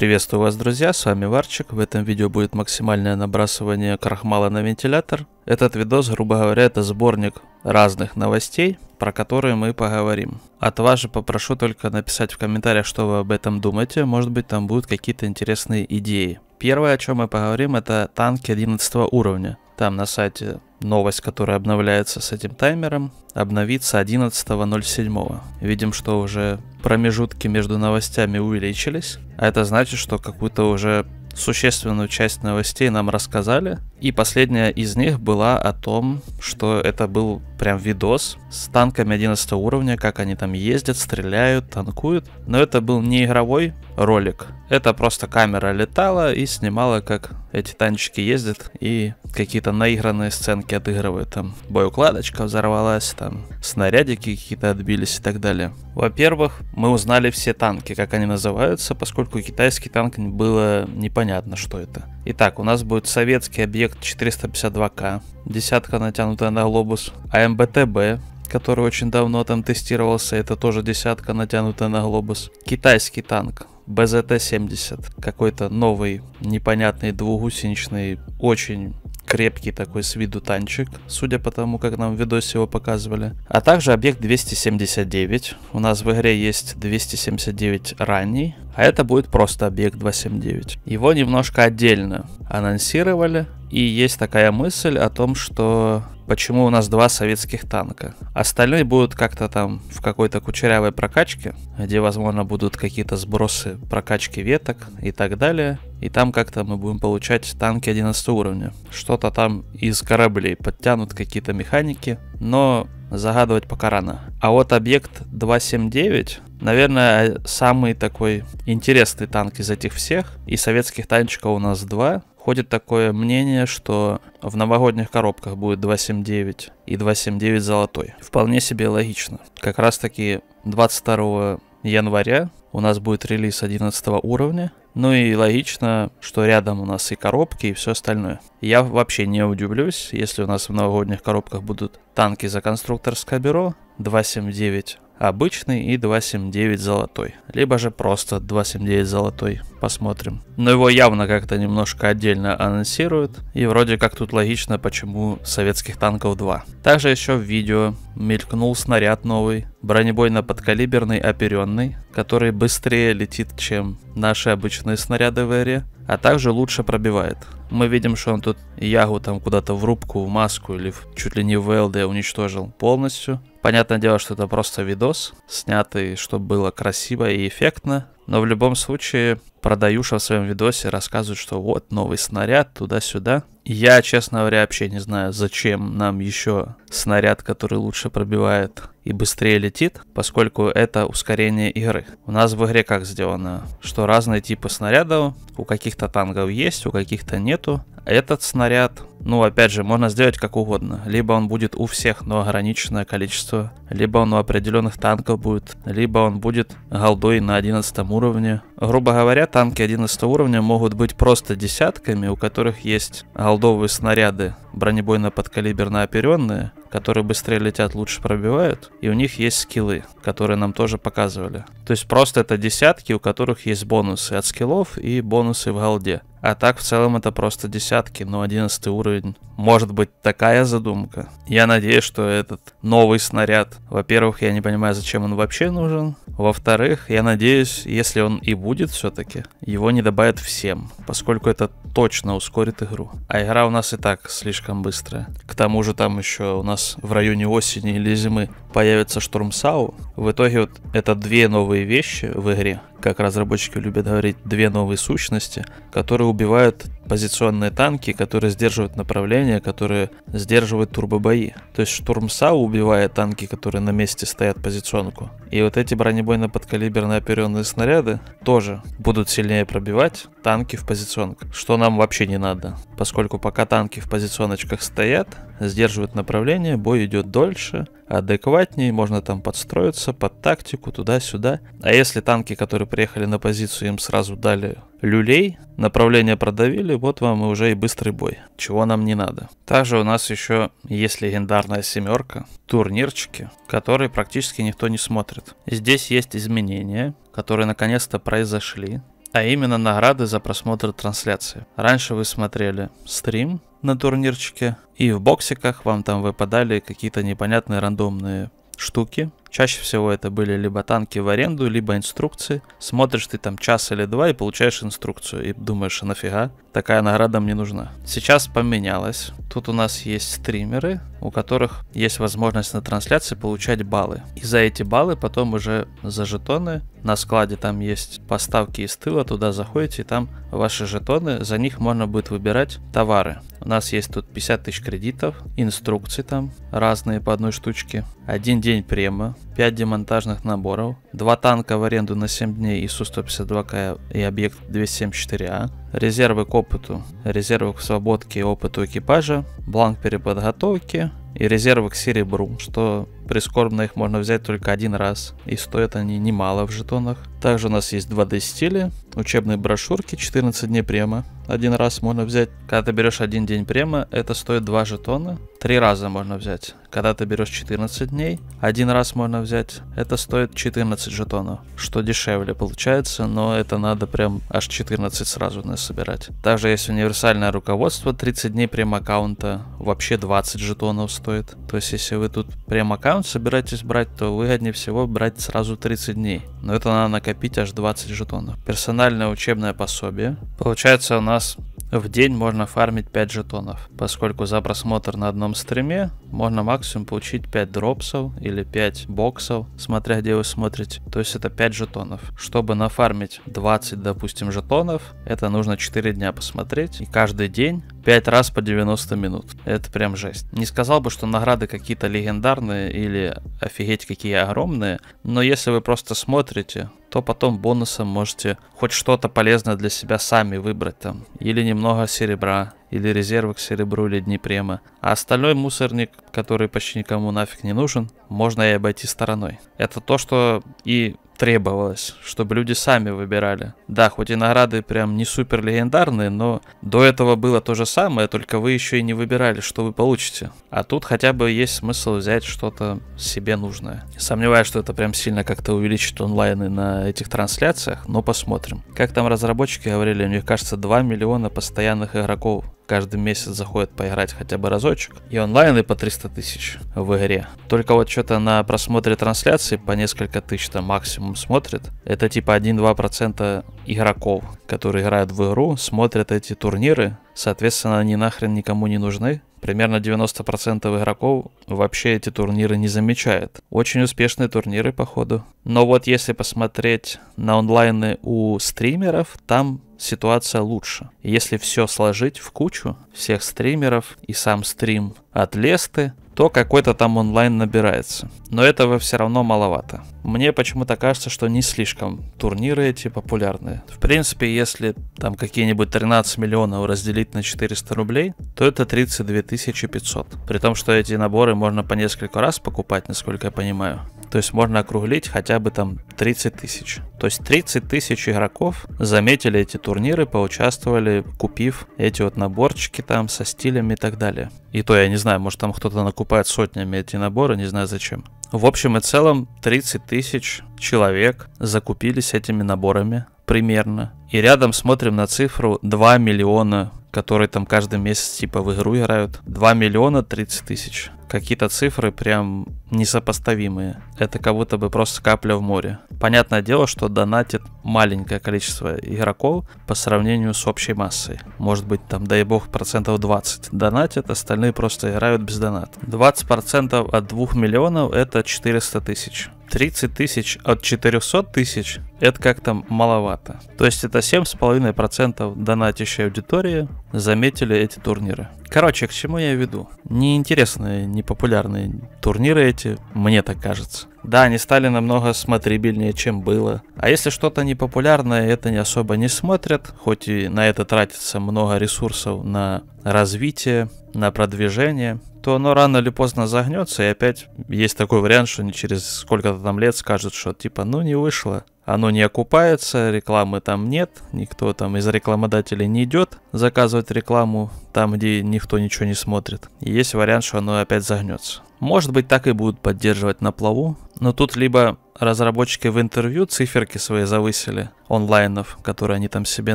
Приветствую вас, друзья, с вами Варчик. В этом видео будет максимальное набрасывание крахмала на вентилятор. Этот видос, грубо говоря, это сборник разных новостей, про которые мы поговорим. От вас же попрошу только написать в комментариях, что вы об этом думаете. Может быть, там будут какие-то интересные идеи. Первое, о чем мы поговорим, это танки 11 уровня. Там на сайте новость, которая обновляется с этим таймером, обновится 11.07. Видим, что уже промежутки между новостями увеличились, а это значит, что какую-то уже существенную часть новостей нам рассказали, и последняя из них была о том, что это был прям видос с танками 11 уровня, как они там ездят, стреляют, танкуют. Но это был не игровой ролик, это просто камера летала и снимала, как эти танчики ездят и какие-то наигранные сценки отыгрывают. Там боеукладочка взорвалась, там снарядики какие-то отбились и так далее. Во-первых, мы узнали все танки, как они называются, поскольку китайский танк было непонятно, что это. Итак, у нас будет советский объект комплект 452К, десятка натянутая на глобус, АМБТБ, который очень давно там тестировался, это тоже десятка натянутая на глобус, китайский танк, БЗТ-70, какой-то новый, непонятный двугусеничный, очень крепкий такой с виду танчик, судя по тому, как нам в видосе его показывали. А также объект 279. У нас в игре есть 279 ранний, а это будет просто объект 279. Его немножко отдельно анонсировали, и есть такая мысль о том, что почему у нас два советских танка. Остальные будут как-то там в какой-то кучерявой прокачке, где, возможно, будут какие-то сбросы прокачки веток и так далее. И там как-то мы будем получать танки 11 уровня. Что-то там из кораблей подтянут какие-то механики, но загадывать пока рано. А вот объект 279, наверное, самый такой интересный танк из этих всех. И советских танчиков у нас два. Ходит такое мнение, что в новогодних коробках будет 279 и 279 золотой. Вполне себе логично. Как раз таки 22 января у нас будет релиз 11 уровня. Ну и логично, что рядом у нас и коробки, и все остальное. Я вообще не удивлюсь, если у нас в новогодних коробках будут танки за конструкторское бюро, 279 обычный и 279 золотой. Либо же просто 279 золотой. Посмотрим. Но его явно как-то немножко отдельно анонсируют. И вроде как тут логично, почему советских танков 2. Также еще в видео мелькнул снаряд новый, бронебойно-подкалиберный оперенный, который быстрее летит, чем наши обычные снаряды в эре, а также лучше пробивает. Мы видим, что он тут Ягу там куда-то в рубку, в маску или в, чуть ли не в ВЛД уничтожил полностью. Понятное дело, что это просто видос, снятый, чтобы было красиво и эффектно. Но в любом случае, продаюша в своем видосе рассказывает, что вот новый снаряд туда-сюда. Я, честно говоря, вообще не знаю, зачем нам еще снаряд, который лучше пробивает и быстрее летит, поскольку это ускорение игры. У нас в игре как сделано, что разные типы снарядов у каких-то танков есть, у каких-то нет нету. Этот снаряд, ну опять же, можно сделать как угодно. Либо он будет у всех, но ограниченное количество. Либо он у определенных танков будет. Либо он будет голдой на 11 уровне. Грубо говоря, танки 11 уровня могут быть просто десятками, у которых есть голдовые снаряды бронебойно-подкалиберно оперенные, которые быстрее летят, лучше пробивают, и у них есть скиллы, которые нам тоже показывали. То есть просто это десятки, у которых есть бонусы от скиллов и бонусы в голде. А так, в целом, это просто десятки, но одиннадцатый уровень. Может быть, такая задумка? Я надеюсь, что этот новый снаряд, во-первых, я не понимаю, зачем он вообще нужен. Во-вторых, я надеюсь, если он и будет все-таки, его не добавят всем, поскольку это точно ускорит игру. А игра у нас и так слишком быстрая. К тому же там еще у нас в районе осени или зимы появится Штурмсау. В итоге вот это две новые вещи в игре, как разработчики любят говорить, две новые сущности, которые убивают позиционные танки, которые сдерживают направление, которые сдерживают турбобои. То есть штурм САУ убивает танки, которые на месте стоят позиционку. И вот эти бронебойно-подкалиберные оперенные снаряды тоже будут сильнее пробивать танки в позиционку, что нам вообще не надо. Поскольку пока танки в позиционочках стоят, сдерживают направление, бой идет дольше, адекватнее, можно там подстроиться под тактику туда-сюда. А если танки, которые приехали на позицию, им сразу дали люлей, направление продавили, вот вам и уже и быстрый бой, чего нам не надо. Также у нас еще есть легендарная семерка, турнирчики, которые практически никто не смотрит. Здесь есть изменения, которые наконец-то произошли, а именно награды за просмотр трансляции. Раньше вы смотрели стрим на турнирчике, и в боксиках вам там выпадали какие-то непонятные рандомные штуки, Чаще всего это были либо танки в аренду, либо инструкции. Смотришь ты там час или два и получаешь инструкцию. И думаешь, а нафига? Такая награда мне нужна. Сейчас поменялось. Тут у нас есть стримеры у которых есть возможность на трансляции получать баллы. И за эти баллы потом уже за жетоны на складе там есть поставки из тыла, туда заходите, и там ваши жетоны, за них можно будет выбирать товары. У нас есть тут 50 тысяч кредитов, инструкции там разные по одной штучке, один день према, 5 демонтажных наборов, 2 танка в аренду на 7 дней ИСУ-152К и объект 274А, резервы к опыту, резервы к свободке и опыту экипажа, бланк переподготовки, и резервы к серебру, что прискорбно их можно взять только один раз, и стоят они немало в жетонах. Также у нас есть 2D стили, учебные брошюрки, 14 дней према. Один раз можно взять. Когда ты берешь один день према, это стоит 2 жетона. Три раза можно взять. Когда ты берешь 14 дней, один раз можно взять. Это стоит 14 жетонов, что дешевле получается, но это надо прям аж 14 сразу нас собирать. Также есть универсальное руководство, 30 дней према аккаунта, вообще 20 жетонов стоит. То есть, если вы тут прям аккаунт собираетесь брать, то выгоднее всего брать сразу 30 дней. Но это надо накопить аж 20 жетонов. Персональное учебное пособие. Получается у нас в день можно фармить 5 жетонов, поскольку за просмотр на одном стриме можно максимум получить 5 дропсов или 5 боксов, смотря где вы смотрите. То есть это 5 жетонов. Чтобы нафармить 20, допустим, жетонов, это нужно 4 дня посмотреть. И каждый день 5 раз по 90 минут. Это прям жесть. Не сказал бы, потому что награды какие-то легендарные или офигеть какие огромные, но если вы просто смотрите, то потом бонусом можете хоть что-то полезное для себя сами выбрать там. Или немного серебра, или резервы к серебру, или днепрема. А остальной мусорник, который почти никому нафиг не нужен, можно и обойти стороной. Это то, что и требовалось, чтобы люди сами выбирали. Да, хоть и награды прям не супер легендарные, но до этого было то же самое, только вы еще и не выбирали, что вы получите. А тут хотя бы есть смысл взять что-то себе нужное. Сомневаюсь, что это прям сильно как-то увеличит онлайны на этих трансляциях, но посмотрим. Как там разработчики говорили, мне кажется, 2 миллиона постоянных игроков каждый месяц заходит поиграть хотя бы разочек. И онлайн, и по 300 тысяч в игре. Только вот что-то на просмотре трансляции по несколько тысяч там максимум смотрит. Это типа 1-2% игроков, которые играют в игру, смотрят эти турниры. Соответственно, они нахрен никому не нужны. Примерно 90% игроков вообще эти турниры не замечают. Очень успешные турниры, походу. Но вот если посмотреть на онлайны у стримеров, там ситуация лучше. Если все сложить в кучу, всех стримеров и сам стрим от Лесты, то какой-то там онлайн набирается. Но этого все равно маловато. Мне почему-то кажется, что не слишком турниры эти популярные. В принципе, если там какие-нибудь 13 миллионов разделить на 400 рублей, то это 32 500. При том, что эти наборы можно по несколько раз покупать, насколько я понимаю. То есть можно округлить хотя бы там 30 тысяч. То есть 30 тысяч игроков заметили эти турниры, поучаствовали, купив эти вот наборчики там со стилями и так далее. И то я не знаю, может там кто-то накупает сотнями эти наборы, не знаю зачем. В общем и целом 30 тысяч человек закупились этими наборами примерно. И рядом смотрим на цифру 2 миллиона которые там каждый месяц типа в игру играют. 2 миллиона 30 тысяч. Какие-то цифры прям несопоставимые. Это как будто бы просто капля в море. Понятное дело, что донатит маленькое количество игроков по сравнению с общей массой. Может быть там, дай бог, процентов 20 донатит остальные просто играют без доната. 20% от 2 миллионов это 400 тысяч. 30 тысяч от 400 тысяч – это как-то маловато. То есть это 7,5% донатящей аудитории заметили эти турниры. Короче, к чему я веду? Неинтересные, непопулярные турниры эти, мне так кажется. Да, они стали намного смотрибельнее, чем было. А если что-то непопулярное, это не особо не смотрят, хоть и на это тратится много ресурсов на развитие, на продвижение – то оно рано или поздно загнется, и опять есть такой вариант, что они через сколько-то там лет скажут, что типа, ну не вышло, оно не окупается, рекламы там нет, никто там из рекламодателей не идет заказывать рекламу там, где никто ничего не смотрит. И есть вариант, что оно опять загнется. Может быть, так и будут поддерживать на плаву, но тут либо разработчики в интервью циферки свои завысили, онлайнов, которые они там себе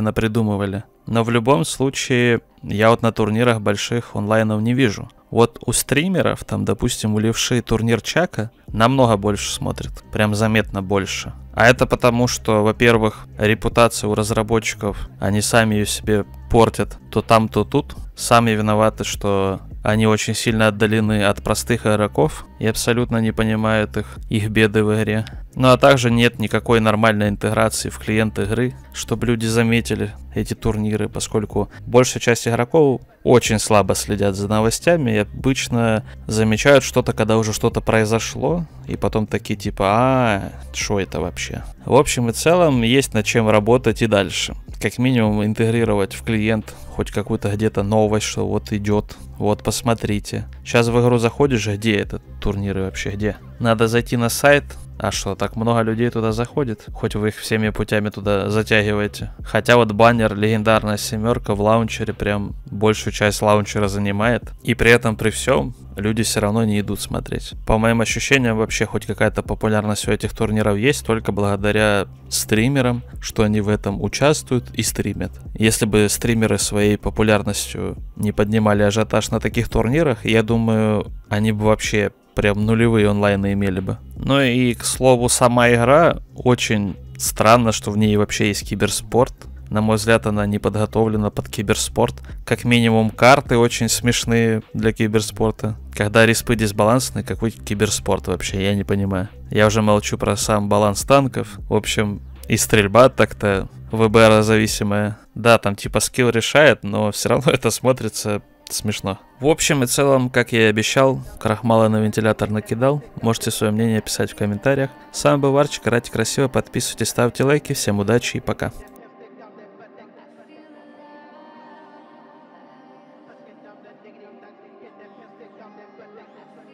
напридумывали. Но в любом случае, я вот на турнирах больших онлайнов не вижу. Вот у стримеров, там, допустим, у левши турнир Чака намного больше смотрит, прям заметно больше. А это потому, что, во-первых, репутация у разработчиков, они сами ее себе портят то там, то тут. Сами виноваты, что они очень сильно отдалены от простых игроков и абсолютно не понимают их, их беды в игре. Ну а также нет никакой нормальной интеграции в клиент игры, чтобы люди заметили эти турниры, поскольку большая часть игроков очень слабо следят за новостями и обычно замечают что-то, когда уже что-то произошло, и потом такие типа, а, что это вообще? В общем и целом есть над чем работать и дальше. Как минимум интегрировать в клиент хоть какую-то где-то новость, что вот идет, вот посмотрите. Сейчас в игру заходишь, «А где этот турнир и вообще где? Надо зайти на сайт, а что, так много людей туда заходит? Хоть вы их всеми путями туда затягиваете. Хотя вот баннер «Легендарная семерка» в лаунчере прям большую часть лаунчера занимает. И при этом, при всем, люди все равно не идут смотреть. По моим ощущениям, вообще хоть какая-то популярность у этих турниров есть, только благодаря стримерам, что они в этом участвуют и стримят. Если бы стримеры своей популярностью не поднимали ажиотаж на таких турнирах, я думаю, они бы вообще прям нулевые онлайны имели бы. Ну и, к слову, сама игра очень странно, что в ней вообще есть киберспорт. На мой взгляд, она не подготовлена под киберспорт. Как минимум, карты очень смешные для киберспорта. Когда респы дисбалансные, какой киберспорт вообще, я не понимаю. Я уже молчу про сам баланс танков. В общем, и стрельба так-то ВБР зависимая. Да, там типа скилл решает, но все равно это смотрится смешно. В общем и целом, как я и обещал, крахмала на вентилятор накидал. Можете свое мнение писать в комментариях. С вами был Варчик, рать красиво, подписывайтесь, ставьте лайки, всем удачи и пока. Get them,